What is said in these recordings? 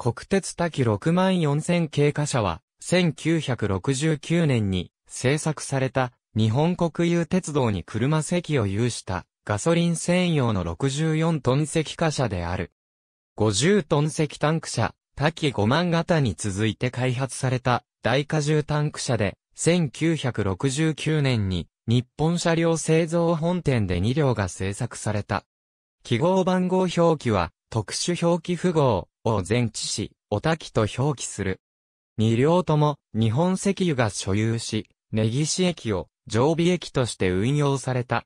国鉄滝6万4000系貨車は、1969年に製作された日本国有鉄道に車席を有したガソリン専用の64トン石貨車である。50トン石タンク車、滝5万型に続いて開発された大荷重タンク車で、1969年に日本車両製造本店で2両が製作された。記号番号表記は特殊表記符号、を全知し、お滝と表記する。二両とも日本石油が所有し、根岸駅を常備駅として運用された。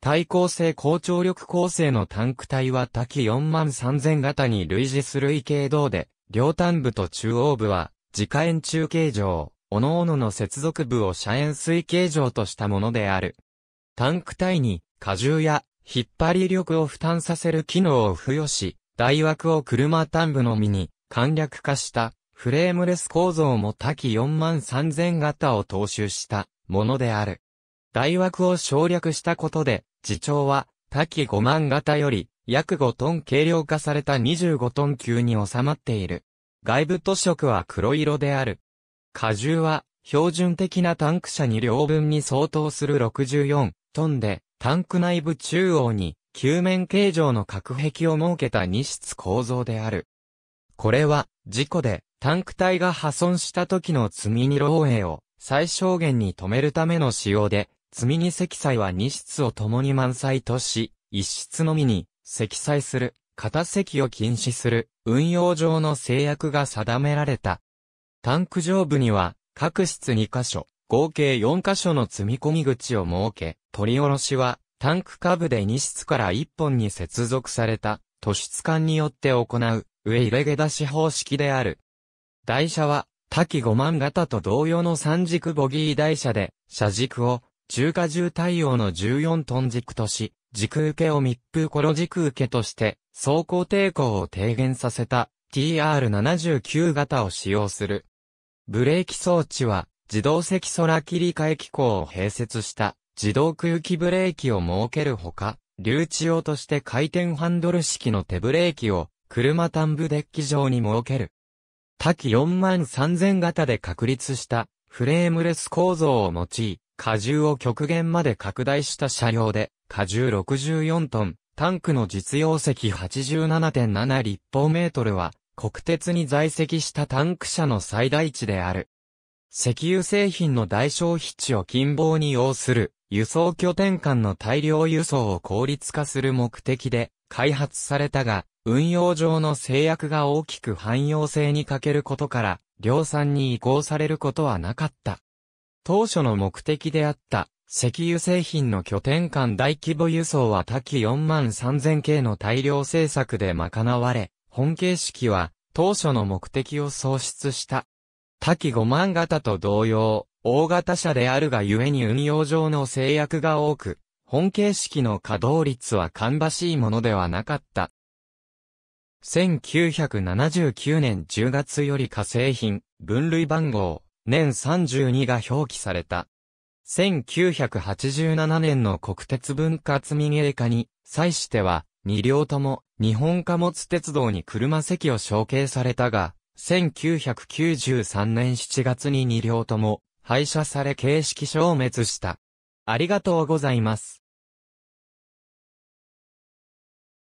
対抗性高張力構成のタンク体は滝4万3000型に類似する異形動で、両端部と中央部は、自家円中形状、各々の接続部を遮円水形状としたものである。タンク体に荷重や引っ張り力を負担させる機能を付与し、大枠を車端部のみに簡略化したフレームレス構造も多機4万3000型を踏襲したものである。大枠を省略したことで、自長は多機5万型より約5トン軽量化された25トン級に収まっている。外部塗色は黒色である。荷重は標準的なタンク車2両分に相当する64トンで、タンク内部中央に球面形状の隔壁を設けた2室構造である。これは、事故で、タンク体が破損した時の積み荷漏洩を最小限に止めるための仕様で、積み荷積載は2室を共に満載とし、1室のみに積載する、片積を禁止する、運用上の制約が定められた。タンク上部には、各室2箇所、合計4箇所の積み込み口を設け、取り下ろしはタンク下部で2室から1本に接続された、都市管によって行う、上入れ下出し方式である。台車は、多機5万型と同様の三軸ボギー台車で、車軸を、中華重対応の14トン軸とし、軸受けを密封コロ軸受けとして、走行抵抗を低減させた TR79 型を使用する。ブレーキ装置は、自動積空切り替え機構を併設した自動空気ブレーキを設けるほか、留置用として回転ハンドル式の手ブレーキを車端部デッキ上に設ける。多機4万3000型で確立したフレームレス構造を用い、荷重を極限まで拡大した車両で、荷重64トン、タンクの実用積87.7立方メートルは、国鉄に在籍したタンク車の最大値である。石油製品の代償費地を近傍に要する輸送拠点間の大量輸送を効率化する目的で開発されたが、運用上の制約が大きく汎用性に欠けることから、量産に移行されることはなかった。当初の目的であった石油製品の拠点間大規模輸送は多岐4万3000系の大量製作で賄われ、本形式は当初の目的を創出した。多機5万型と同様、大型車であるがゆえに運用上の制約が多く、本形式の稼働率は芳しいものではなかった。1979年10月より化成品、分類番号、年32が表記された。1987年の国鉄分割民営化に、際しては、2両とも、日本貨物鉄道に車席を承継されたが、1993年7月に2両とも、廃車され形式消滅した。ありがとうございます。